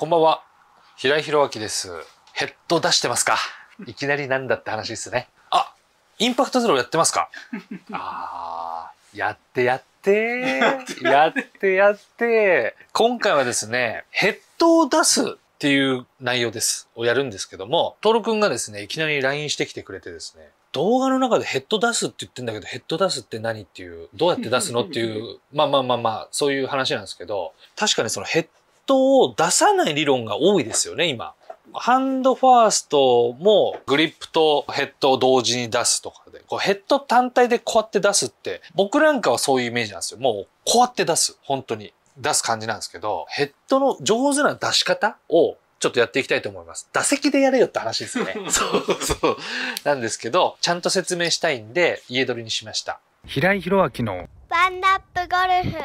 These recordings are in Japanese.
こんばんは平井弘明ですヘッド出してますかいきなりなんだって話ですねあインパクトゼロやってますか ああ、やってやってやってやって今回はですねヘッドを出すっていう内容です。をやるんですけども、トー君がですね、いきなり LINE してきてくれてですね、動画の中でヘッド出すって言ってんだけど、ヘッド出すって何っていう、どうやって出すのっていう、まあまあまあまあ、そういう話なんですけど、確かにそのヘットを出さない理論が多いですよね、今。ハンドファーストもグリップとヘッドを同時に出すとかで、こうヘッド単体でこうやって出すって、僕なんかはそういうイメージなんですよ。もうこうやって出す。本当に。出す感じなんですけど、ヘッドの上手な出し方をちょっとやっていきたいと思います。打席でやれよって話ですよね。そうそう。なんですけど、ちゃんと説明したいんで、家撮りにしました。平井博明のワンナップゴルフ。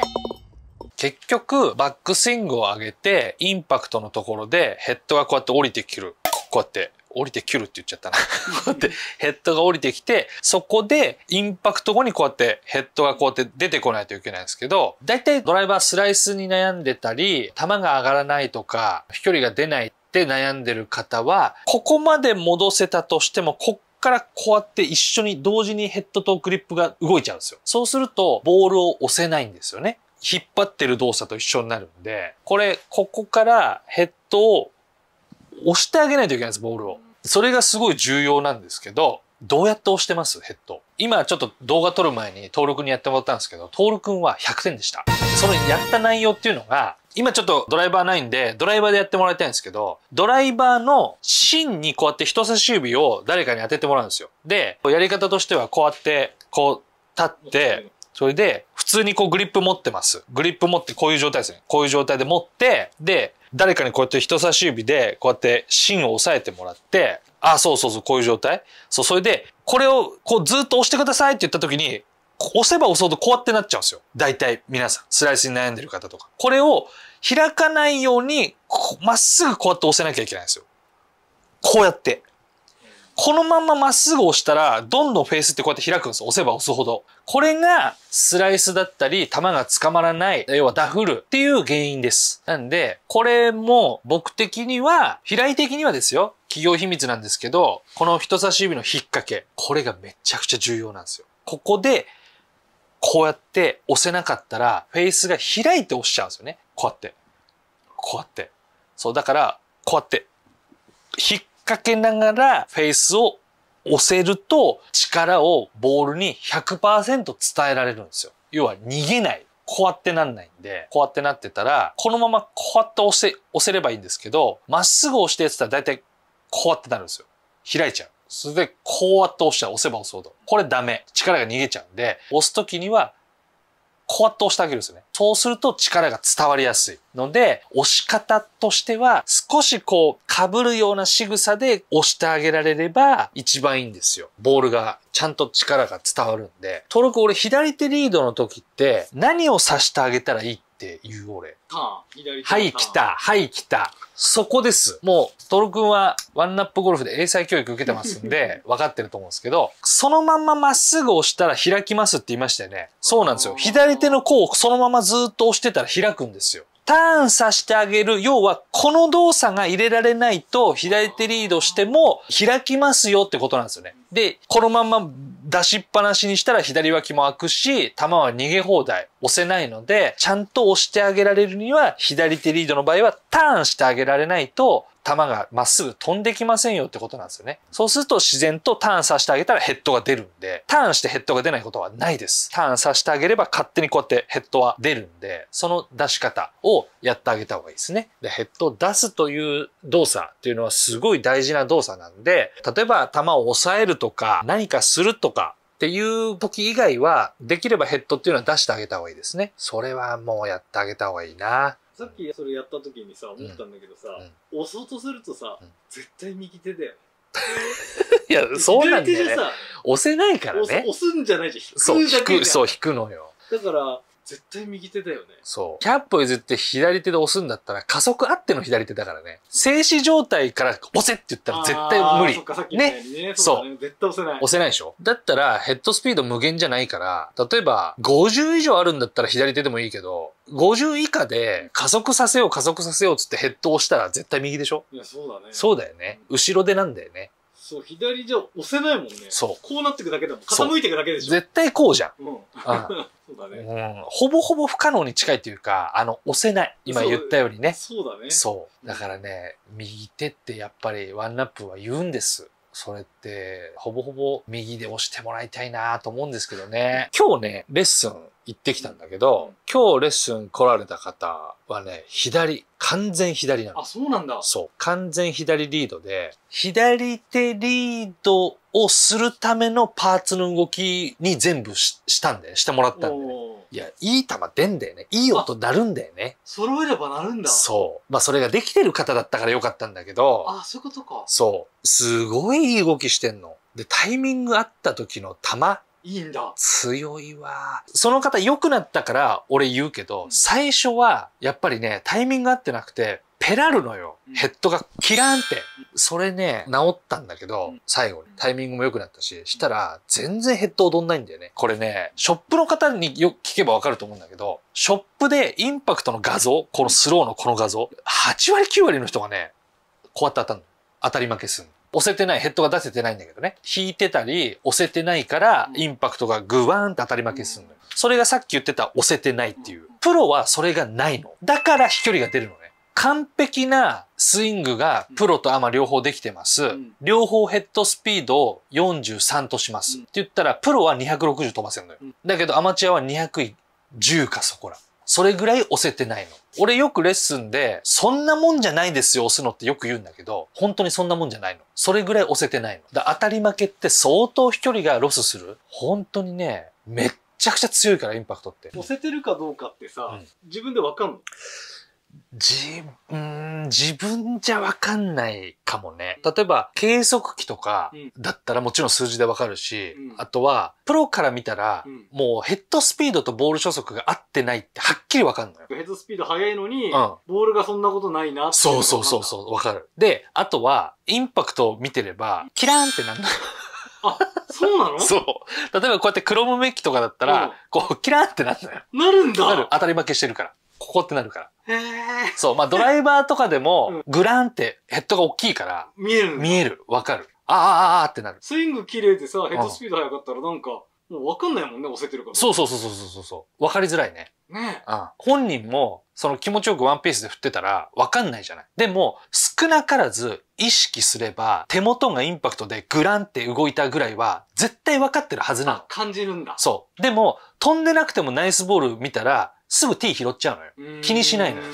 結局、バックスイングを上げて、インパクトのところでヘッドがこうやって降りてくる。こうやって。降りてくるって言っちゃったな こうやってヘッドが降りてきて、そこでインパクト後にこうやってヘッドがこうやって出てこないといけないんですけど、だいたいドライバースライスに悩んでたり、球が上がらないとか、飛距離が出ないって悩んでる方は、ここまで戻せたとしても、こっからこうやって一緒に同時にヘッドとグリップが動いちゃうんですよ。そうすると、ボールを押せないんですよね。引っ張ってる動作と一緒になるんで、これ、ここからヘッドを押してあげないといけないんです、ボールを。それがすごい重要なんですけど、どうやって押してますヘッド。今ちょっと動画撮る前に登録にやってもらったんですけど、登録は100点でした。そのやった内容っていうのが、今ちょっとドライバーないんで、ドライバーでやってもらいたいんですけど、ドライバーの芯にこうやって人差し指を誰かに当ててもらうんですよ。で、やり方としてはこうやって、こう立って、それで、普通にこうグリップ持ってます。グリップ持ってこういう状態ですね。こういう状態で持って、で、誰かにこうやって人差し指でこうやって芯を押さえてもらって、あ、そうそうそう、こういう状態。そう、それで、これをこうずっと押してくださいって言った時に、押せば押そうとこうやってなっちゃうんですよ。大体皆さん、スライスに悩んでる方とか。これを開かないように、まっすぐこうやって押せなきゃいけないんですよ。こうやって。このまままっすぐ押したら、どんどんフェースってこうやって開くんですよ。押せば押すほど。これが、スライスだったり、球が捕まらない、要はダフるっていう原因です。なんで、これも僕的には、平井的にはですよ、企業秘密なんですけど、この人差し指の引っ掛け、これがめちゃくちゃ重要なんですよ。ここで、こうやって押せなかったら、フェースが開いて押しちゃうんですよね。こうやって。こうやって。そう、だから、こうやって、引っかけながらフェイスを押せると力をボールに100%伝えられるんですよ。要は逃げない。こうやってなんないんで、こうやってなってたら、このままこうやって押せ、押せればいいんですけど、まっすぐ押してやってたら大体こうやってなるんですよ。開いちゃう。それで、こうやって押したら押せば押そうと。これダメ。力が逃げちゃうんで、押すときにはこうやって押してあげるんですよね。そうすると力が伝わりやすい。ので、押し方としては、少しこう、被るような仕草で押してあげられれば一番いいんですよ。ボールが、ちゃんと力が伝わるんで。登録俺左手リードの時って、何を刺してあげたらいいって言う俺。ターン左ターン。はい、来た。はい、来た。そこです。もう、トロ君はワンナップゴルフで英才教育受けてますんで、分 かってると思うんですけど、そのまままっすぐ押したら開きますって言いましたよね。そうなんですよ。左手の甲をそのままずっと押してたら開くんですよ。ターンさせてあげる。要は、この動作が入れられないと、左手リードしても、開きますよってことなんですよね。で、このまま出しっぱなしにしたら左脇も開くし、球は逃げ放題、押せないので、ちゃんと押してあげられるには、左手リードの場合はターンしてあげられないと、球がまっすぐ飛んできませんよってことなんですよね。そうすると自然とターンさせてあげたらヘッドが出るんで、ターンしてヘッドが出ないことはないです。ターンさせてあげれば勝手にこうやってヘッドは出るんで、その出し方をやってあげた方がいいですね。で、ヘッドを出すという動作っていうのはすごい大事な動作なんで、例えば球を抑えるとか、何かするとか、っていう時以外は、できればヘッドっていうのは出してあげた方がいいですね。それはもうやってあげた方がいいな。さっきそれやった時にさ、思ったんだけどさ、うん、押そうとするとさ、うん、絶対右手だよ。いや、そうなんだよ、ね、手でさ、押せないからね押。すんじゃないじゃん。引くだけそう、引く、そう、引くのよ。だから、絶対右手だよね。そう。ャップを譲って左手で押すんだったら、加速あっての左手だからね。静止状態から押せって言ったら絶対無理。そね。そう、絶対押せない。押せないでしょだったら、ヘッドスピード無限じゃないから、例えば、50以上あるんだったら左手でもいいけど、50以下で加速させよう加速させようつってヘッド押したら絶対右でしょいや、そうだね。そうだよね。後ろ手なんだよね。そう、左じゃ押せないもんね。そう。こうなってくだけだもん。傾いてくだけでしょ。絶対こうじゃん。うん。うあうだね、うん、ほぼほぼ不可能に近いというかあの押せない今言ったよりねそうだねそうだからね右手ってやっぱりワンナップは言うんですそれって、ほぼほぼ右で押してもらいたいなと思うんですけどね。今日ね、レッスン行ってきたんだけど、今日レッスン来られた方はね、左、完全左なの。あ、そうなんだ。そう。完全左リードで、左手リードをするためのパーツの動きに全部したんで、してもらったんで、ね。いや、いい球出んだよね。いい音鳴るんだよね。揃えればなるんだ。そう。まあ、それができてる方だったからよかったんだけど。あ、そういうことか。そう。すごいいい動きしてんの。で、タイミングあった時の球。いいんだ。強いわ。その方良くなったから俺言うけど、最初はやっぱりね、タイミング合ってなくて、ペラるのよ。ヘッドがキラーンって。それね、治ったんだけど、最後に。タイミングも良くなったし、したら、全然ヘッド踊んないんだよね。これね、ショップの方によく聞けばわかると思うんだけど、ショップでインパクトの画像、このスローのこの画像、8割9割の人がね、こうやって当たるの。当たり負けすんの。押せてない、ヘッドが出せてないんだけどね。引いてたり、押せてないから、インパクトがグワーンって当たり負けすんのよ。それがさっき言ってた押せてないっていう。プロはそれがないの。だから飛距離が出るのね。完璧なスイングがプロとアマ両方できてます。両方ヘッドスピードを43とします。って言ったら、プロは260飛ばせるのよ。だけどアマチュアは210かそこら。それぐらい押せてないの。俺よくレッスンで、そんなもんじゃないですよ、押すのってよく言うんだけど、本当にそんなもんじゃないの。それぐらい押せてないの。だ当たり負けって相当飛距離がロスする。本当にね、めっちゃくちゃ強いから、インパクトって。押せてるかどうかってさ、うん、自分でわかんのじ、うん、自分じゃわかんないかもね。例えば、計測器とかだったらもちろん数字でわかるし、うん、あとは、プロから見たら、もうヘッドスピードとボール初速が合ってないってはっきりわかんない。ヘッドスピード速いのに、うん、ボールがそんなことないなってそうそうそうそう、わかる。で、あとは、インパクトを見てれば、キラーンってなんだ。あ、そうなの そう。例えばこうやってクロムメッキとかだったら、こう、キラーンってなるのよ。なるんだなる。当たり負けしてるから。ここってなるから。へそう、まあドライバーとかでも、グランってヘッドが大きいから、見える見える、わかる。ああああってなる。スイング綺麗でさ、ヘッドスピード速かったらなんか、もうわかんないもんね、押せてるから。そうそうそうそうそうそう。かりづらいね。ねえ。うん。本人も、その気持ちよくワンピースで振ってたら、わかんないじゃない。でも、少なからず意識すれば、手元がインパクトでグランって動いたぐらいは、絶対分かってるはずなの。感じるんだ。そう。でも、飛んでなくてもナイスボール見たら、すぐ T 拾っちゃうのよ。気にしないのよ。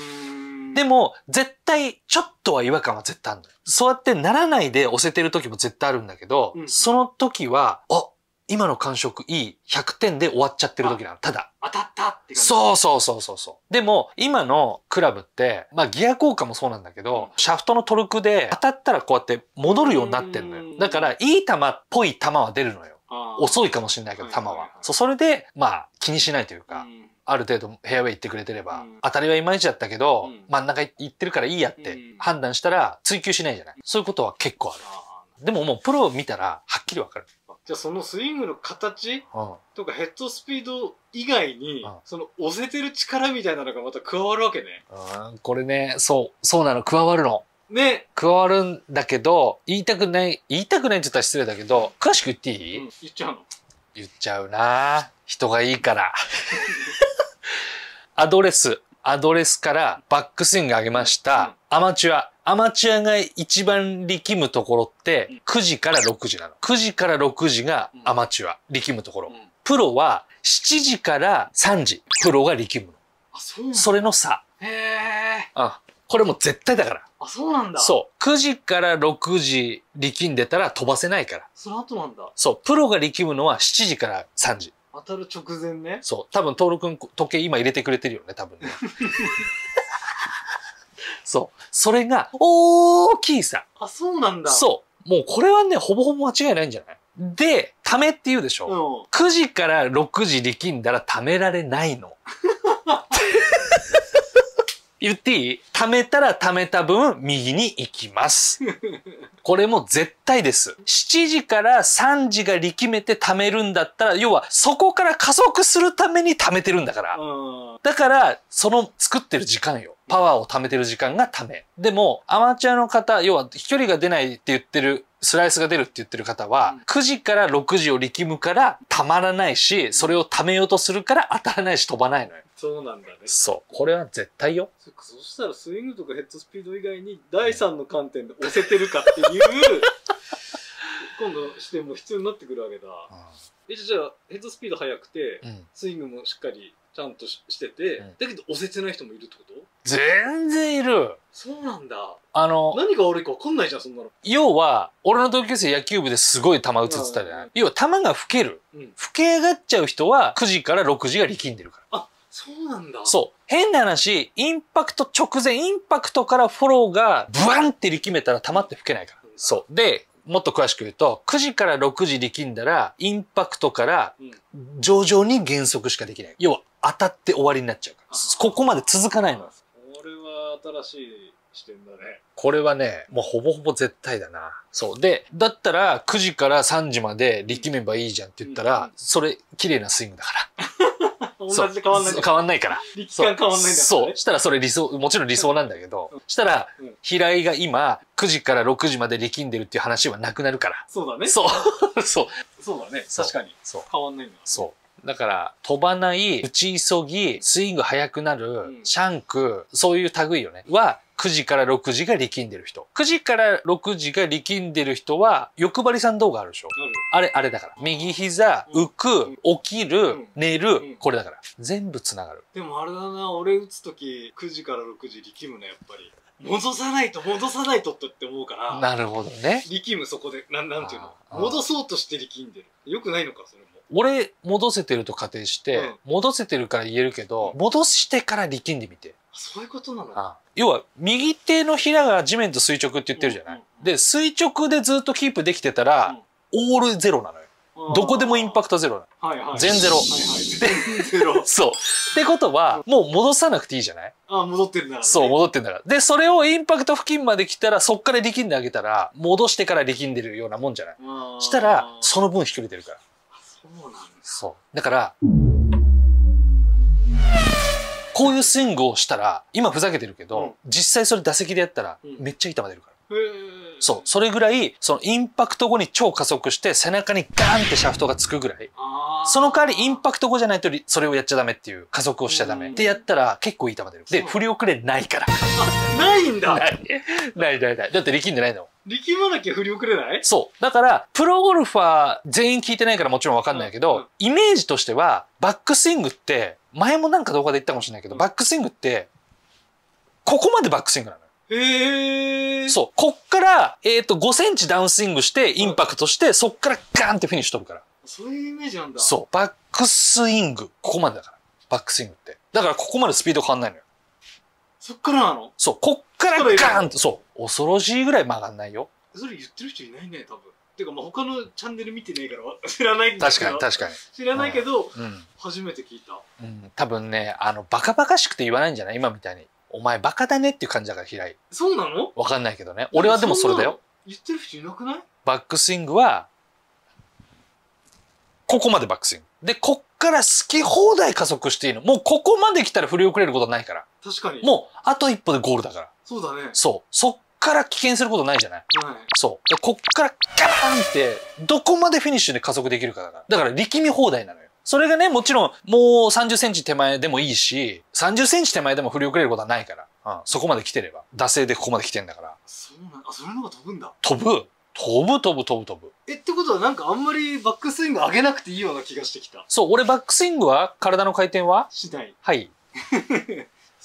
でも、絶対、ちょっとは違和感は絶対あるのよ。そうやってならないで押せてる時も絶対あるんだけど、うん、その時は、あ、今の感触いい、100点で終わっちゃってる時なの、ただ。当たったって感じ。そうそうそうそうそう。でも、今のクラブって、まあギア効果もそうなんだけど、シャフトのトルクで当たったらこうやって戻るようになってんのよ。だから、いい球っぽい球は出るのよ。遅いかもしれないけど、球は。そう、それで、まあ、気にしないというか、うある程度ヘアウェイ行ってくれてれば、うん、当たりはいまいちだったけど、うん、真ん中行ってるからいいやって判断したら追求しないじゃない。そういうことは結構ある。でももうプロを見たらはっきりわかる。じゃあそのスイングの形とかヘッドスピード以外に、その押せてる力みたいなのがまた加わるわけね。うん、これね、そう、そうなの、加わるの。ね。加わるんだけど、言いたくない、言いたくないって言ったら失礼だけど、詳しく言っていい、うん、言っちゃうの言っちゃうな人がいいから。アドレス、アドレスからバックスイング上げました、アマチュア。アマチュアが一番力むところって9時から6時なの。9時から6時がアマチュア、力むところ。プロは7時から3時、プロが力むの。あ、そうなそれの差。へえ。あ、これも絶対だから。あ、そうなんだ。そう。9時から6時力んでたら飛ばせないから。その後なんだ。そう。プロが力むのは7時から3時。当たる直前ね。そう。多分、徹君、時計今入れてくれてるよね、多分ね。そう。それが、大きいさ。あ、そうなんだ。そう。もうこれはね、ほぼほぼ間違いないんじゃないで、ためって言うでしょ。うん、9時から6時力んだらためられないの。言っていい貯めたら貯めた分、右に行きます。これも絶対です。7時から3時が力めて貯めるんだったら、要はそこから加速するために貯めてるんだから。だから、その作ってる時間よ。パワーを貯めてる時間がため。でも、アマチュアの方、要は飛距離が出ないって言ってるスライスが出るって言ってる方は、9時から6時を力むからたまらないし、それをためようとするから当たらないし飛ばないのよ。そうなんだね。そう。これは絶対よ。そそしたらスイングとかヘッドスピード以外に第三の観点で押せてるかっていう、今度視点も必要になってくるわけだ。え、じゃあヘッドスピード速くて、スイングもしっかりちゃんとしてて、うん、だけどおせつない人もいるってこと全然いるそうなんだあの何が悪いか分かんないじゃんそんなの要は俺の同級生野球部ですごい球打つってたじゃない、要は球が老ける、うん、老け上がっちゃう人は9時から6時が力んでるからあそうなんだそう変な話インパクト直前インパクトからフォローがブワンって力めたら球って老けないからそうでもっと詳しく言うと、9時から6時力んだら、インパクトから徐々に減速しかできない。要は当たって終わりになっちゃうから。ここまで続かないの。これは新しい視点だね。これはね、もうほぼほぼ絶対だな。そう。で、だったら9時から3時まで力めばいいじゃんって言ったら、それ綺麗なスイングだから。同じで変わんない変わんないから。力感変わんないんだから、ね、そう。したらそれ理想、もちろん理想なんだけど、したら、平井が今、9時から6時まで力んでるっていう話はなくなるから。そうだね。そう。そう。そうだね。確かに。そう。変わんないんだ、そう。だから、飛ばない、打ち急ぎ、スイング速くなる、シャンク、そういう類よね。は、9時から6時が力んでる人。9時から6時が力んでる人は、欲張りさん動画あるでしょ、うあれ、あれだから。右膝、浮く、起きる、寝る、これだから。全部繋がる。でもあれだな、俺打つとき、9時から6時力むね、やっぱり。戻さないと戻さないとって思うから。なるほどね。力むそこで、なん、なんていうの。戻そうとして力んでる。よくないのか、それも。俺戻せてると仮定して、うん、戻せてるから言えるけど戻してから力んでみてそういうことなのああ要は右手のひらが地面と垂直って言ってるじゃない、で垂直でずっとキープできてたら、オールゼロなのよどこでもインパクトゼロなの、はいはい、全ゼロ、はいはい、ゼ ロそうってことはもう戻さなくていいじゃないああ戻ってるんだ、ね、そう戻ってるんだからでそれをインパクト付近まで来たらそっから力んであげたら戻してから力んでるようなもんじゃないしたらその分引きれてるからそう。だから、こういうスイングをしたら、今ふざけてるけど、うん、実際それ打席でやったら、めっちゃい球出るから。そう。それぐらい、そのインパクト後に超加速して、背中にガーンってシャフトがつくぐらい。その代わりインパクト後じゃないと、それをやっちゃダメっていう、加速をしちゃダメ。ってやったら、結構いい球出る。で、振り遅れないから。ないんだ ない、ない、ない。だって力んでないの。力まなきゃ振り遅れないそう。だから、プロゴルファー全員聞いてないからもちろんわかんないけど、イメージとしては、バックスイングって、前もなんか動画で言ったかもしれないけど、バックスイングって、ここまでバックスイングなのよ。へそう。こっから、えっ、ー、と、5センチダウンスイングして、インパクトして、そっからガーンってフィニッシュ飛ぶから。そういうイメージなんだ。そう。バックスイング。ここまでだから。バックスイングって。だから、ここまでスピード変わんないのよ。そっからなのそう。こっからガーンって、そう。恐ろしいぐらい曲がんないよそれ言ってる人いないね多分ていうかまあ他のチャンネル見てないから知らないんだけど確かに確かに知らないけど、うん、初めて聞いた、うん、多分ねあのバカバカしくて言わないんじゃない今みたいにお前バカだねっていう感じだから平井そうなのわかんないけどね俺はでもそれだよ言ってる人いなくないバックスイングはここまでバックスイングでこっから好き放題加速していいのもうここまで来たら振り遅れることないから確かにもうあと一歩でゴールだからそうだね。そう。そっから危険することないじゃない、はい、そう。こっからガーンって、どこまでフィニッシュで加速できるかだから。だから力み放題なのよ。それがね、もちろん、もう30センチ手前でもいいし、30センチ手前でも振り遅れることはないから。うん、そこまで来てれば。惰性でここまで来てんだから。そうなんあ、それの方が飛ぶんだ。飛ぶ飛ぶ飛ぶ飛ぶ飛ぶ。え、ってことはなんかあんまりバックスイング上げなくていいような気がしてきた。そう、俺バックスイングは体の回転はしない。はい。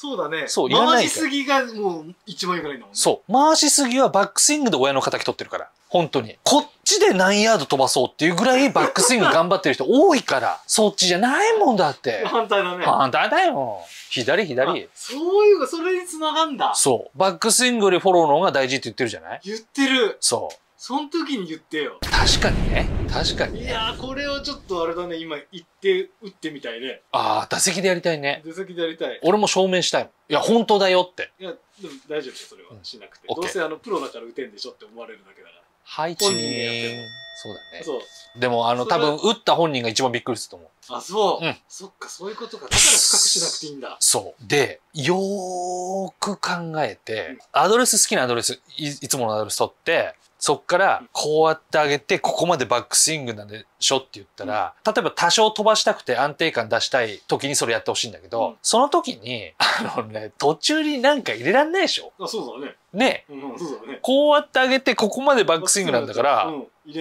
そうだね。そう、いらない回しすぎがもう一番良くないんだもんね。そう。回しすぎはバックスイングで親の敵取ってるから。本当に。こっちで何ヤード飛ばそうっていうぐらいバックスイング頑張ってる人 多いから、そっちじゃないもんだって。反対だね。反対だよ。左左。そういうか、それにつながんだ。そう。バックスイングよりフォローの方が大事って言ってるじゃない言ってる。そう。その時に言ってよ。確かにね。確かに、ね、いやこれはちょっとあれだね、今行って、打ってみたいね。ああ、打席でやりたいね。打席でやりたい。俺も証明したい。いや、本当だよって。いや、でも大丈夫それは、しなくて。どうせあの、プロだから打てんでしょって思われるだけだから。はい、チーン。そうだね。そう。でも、あの、多分、打った本人が一番びっくりすると思う。あ、そう。うん。そっか、そういうことか。だから深くしなくていいんだ。そう。で、よーく考えて、アドレス好きなアドレスい、いつものアドレス取って、そっから、こうやって上げて、ここまでバックスイングなんでしょって言ったら、うん、例えば多少飛ばしたくて安定感出したい時にそれやってほしいんだけど、うん、その時に、あのね、途中になんか入れらんないでしょあ、そうだね。ね、うん、そうだね。こうやって上げて、ここまでバックスイングなんだから、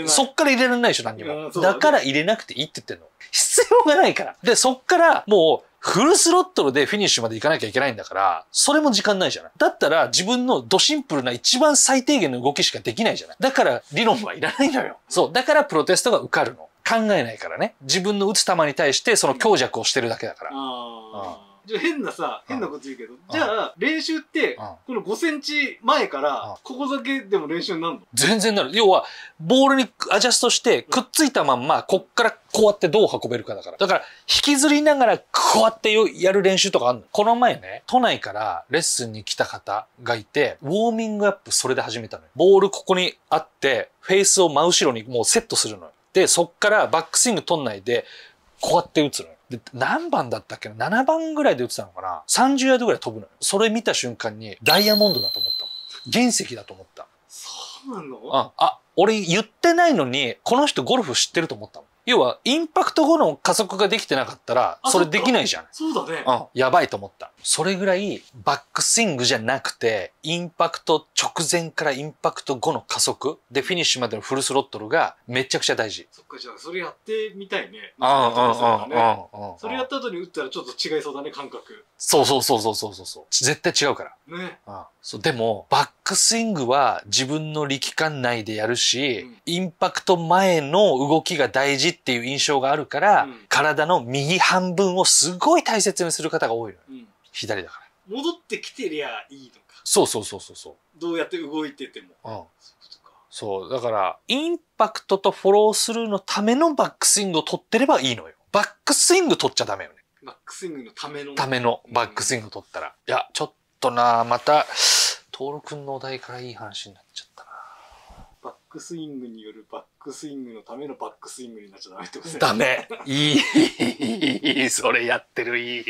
そっから入れられないでしょ、何にも。だから入れなくていいって言ってんの。必要がないから。で、そっからもう、フルスロットルでフィニッシュまで行かなきゃいけないんだから、それも時間ないじゃない。だったら自分のドシンプルな一番最低限の動きしかできないじゃない。だから理論はいらないのよ。そう。だからプロテストが受かるの。考えないからね。自分の打つ球に対してその強弱をしてるだけだから。じゃ変なさ、変なこと言うけど。じゃあ、練習って、この5センチ前から、ここだけでも練習になるの全然なる。要は、ボールにアジャストして、くっついたまんま、こっからこうやってどう運べるかだから。だから、引きずりながら、こうやってやる練習とかあるの。この前ね、都内からレッスンに来た方がいて、ウォーミングアップそれで始めたのよ。ボールここにあって、フェイスを真後ろにもうセットするのよ。で、そっからバックスイング取んないで、こうやって打つのよ。で、何番だったっけな ?7 番ぐらいで打ってたのかな ?30 ヤードぐらい飛ぶのよ。それ見た瞬間に、ダイヤモンドだと思ったの。原石だと思った。そうなのああ、俺言ってないのに、この人ゴルフ知ってると思ったの。要は、インパクト後の加速ができてなかったら、それできないじゃん。そうだね。うん、やばいと思った。それぐらいバックスイングじゃなくて、インパクト直前からインパクト後の加速でフィニッシュまでのフルスロットルがめちゃくちゃ大事。そっか、じゃあそれやってみたいね。ああ、ああ、ああ。それやった後に打ったらちょっと違いそうだね、感覚。そうそうそうそうそうそう。絶対違うから。ね。ああそうでも、バックスイングは自分の力感内でやるし、うん、インパクト前の動きが大事っていう印象があるから、うん、体の右半分をすごい大切にする方が多いのよ。うん左だから戻ってきてりゃいいのかそうそうそうそうそうどうやって動いてても、うん、そうだからインパクトとフォロースルーのためのバックスイングを取ってればいいのよバックスイング取っちゃダメよねバックスイングのためのためのバックスイング取ったら、うん、いやちょっとなまた徹君のお題からいい話になっちゃったックスイングによるバックスイングのためのバックスイングになっちゃダメってことね。ダメ。いい。いい。それやってる。いい。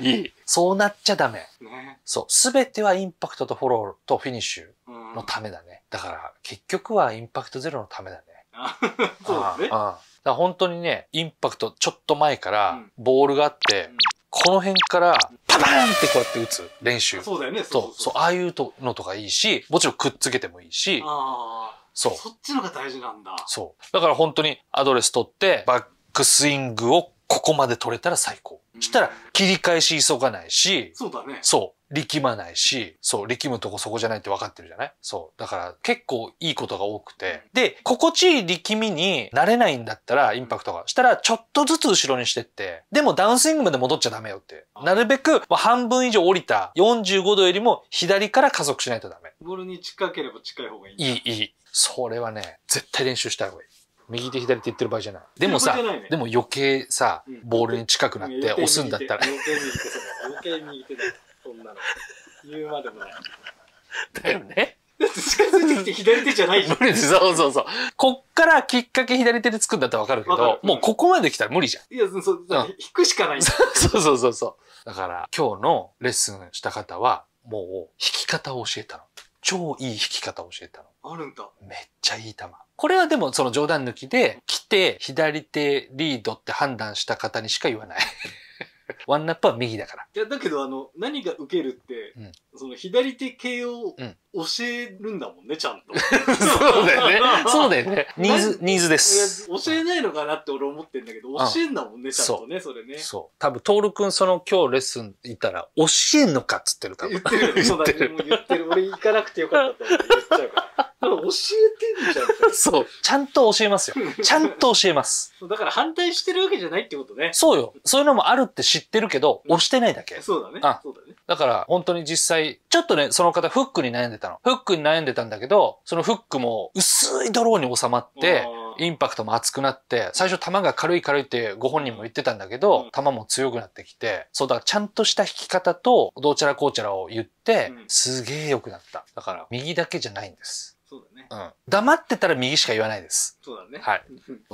いい。そうなっちゃダメ。ね、そう。すべてはインパクトとフォローとフィニッシュのためだね。だから結局はインパクトゼロのためだね。そうだね。ああ本当にね、インパクトちょっと前からボールがあって、うんこの辺からパパーンってこうやって打つ練習。そうだよね。そうそうああいうのとかいいし、もちろんくっつけてもいいし、あそう。そっちのが大事なんだ。そう。だから本当にアドレス取って、バックスイングをここまで取れたら最高。そしたら、切り返し急がないし、そうだね。そう。力まないし、そう、力むとこそこじゃないって分かってるじゃないそう。だから結構いいことが多くて。で、心地いい力みになれないんだったら、インパクトが。したら、ちょっとずつ後ろにしてって。でもダウンスイングまで戻っちゃダメよって。なるべく、まあ、半分以上降りた45度よりも左から加速しないとダメ。ボールに近ければ近い方がいい。いい、いい。それはね、絶対練習した方がいい。右手左手言ってる場合じゃない。でもさ、ね、でも余計さ、ボールに近くなって押すんだったら。余計右手そ余計右手だ。そんなの。言うまでもない。だよね。だって近づいてきて左手じゃないじゃん。無理です。そうそうそう。こっからきっかけ左手でつくんだったらわかるけど、もうここまで来たら無理じゃん。いや、そう、うん、引くしかないんだ。そうそうそうそう。だから、今日のレッスンした方は、もう弾き方を教えたの。超いい弾き方を教えたの。あるんだ。めっちゃいい球。これはでもその冗談抜きで、来て左手リードって判断した方にしか言わないワンナップは右だから。いや、だけど、あの、何が受けるって、うん、その左手系を教えるんだもんね、ちゃんと。そうだよね。そうだよね。ニーズ、ニーズです。教えないのかなって俺思ってんだけど、教えんだもんね、ちゃんとね、それね。そう。多分、トール君、その今日レッスン行ったら、教えんのかっつってる、多分。言ってる、そうだね。言ってる。俺行かなくてよかったって言っちゃうから。教えてんじゃん。そう。ちゃんと教えますよ。ちゃんと教えます。だから反対してるわけじゃないってことね。そうよ。そういうのもあるって知ってるけど、押してないだけ。そうだね。あそうだね。だから本当に実際、ちょっとね、その方フックに悩んでたの。フックに悩んでたんだけど、そのフックも薄いドローに収まって、インパクトも熱くなって、最初球が軽い軽いってご本人も言ってたんだけど、球も強くなってきて、そうだ、ちゃんとした引き方と、どうちゃらこうちゃらを言って、すげえ良くなった。だから、右だけじゃないんです。そうだねね。うん。黙ってたら右しか言わないです。そうだね。はい。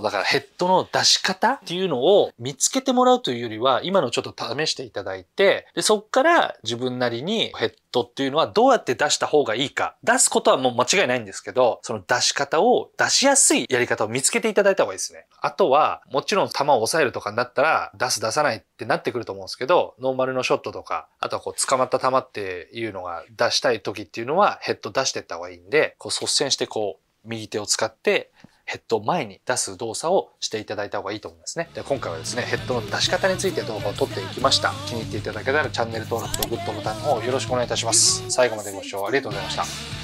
だからヘッドの出し方っていうのを見つけてもらうというよりは、今のちょっと試していただいて、で、そっから自分なりにヘッドっていうのはどうやって出した方がいいか、出すことはもう間違いないんですけど、その出し方を、出しやすいやり方を見つけていただいた方がいいですね。あとは、もちろん球を抑えるとかになったら、出す出さないってなってくると思うんですけど、ノーマルのショットとか、あとはこう捕まった球っていうのが出したい時っていうのはヘッド出してった方がいいんで、こう率先転してこう右手を使ってヘッドを前に出す動作をしていただいた方がいいと思いますね。で今回はですね、ヘッドの出し方について動画を撮っていきました。気に入っていただけたらチャンネル登録とグッドボタンの方よろしくお願いいたします。最後までご視聴ありがとうございました。